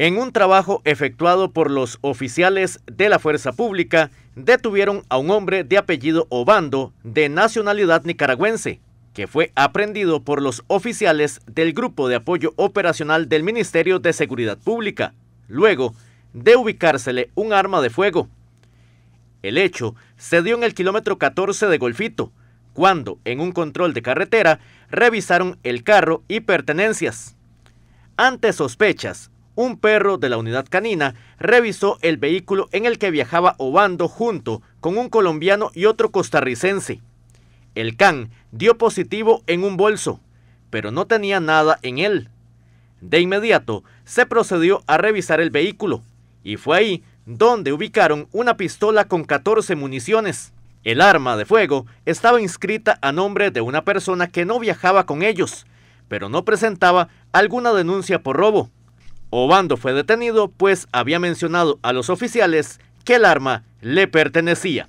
En un trabajo efectuado por los oficiales de la Fuerza Pública, detuvieron a un hombre de apellido Obando, de nacionalidad nicaragüense, que fue aprendido por los oficiales del Grupo de Apoyo Operacional del Ministerio de Seguridad Pública, luego de ubicársele un arma de fuego. El hecho se dio en el kilómetro 14 de Golfito, cuando, en un control de carretera, revisaron el carro y pertenencias. Ante sospechas un perro de la unidad canina revisó el vehículo en el que viajaba Obando junto con un colombiano y otro costarricense. El can dio positivo en un bolso, pero no tenía nada en él. De inmediato se procedió a revisar el vehículo y fue ahí donde ubicaron una pistola con 14 municiones. El arma de fuego estaba inscrita a nombre de una persona que no viajaba con ellos, pero no presentaba alguna denuncia por robo. Obando fue detenido pues había mencionado a los oficiales que el arma le pertenecía.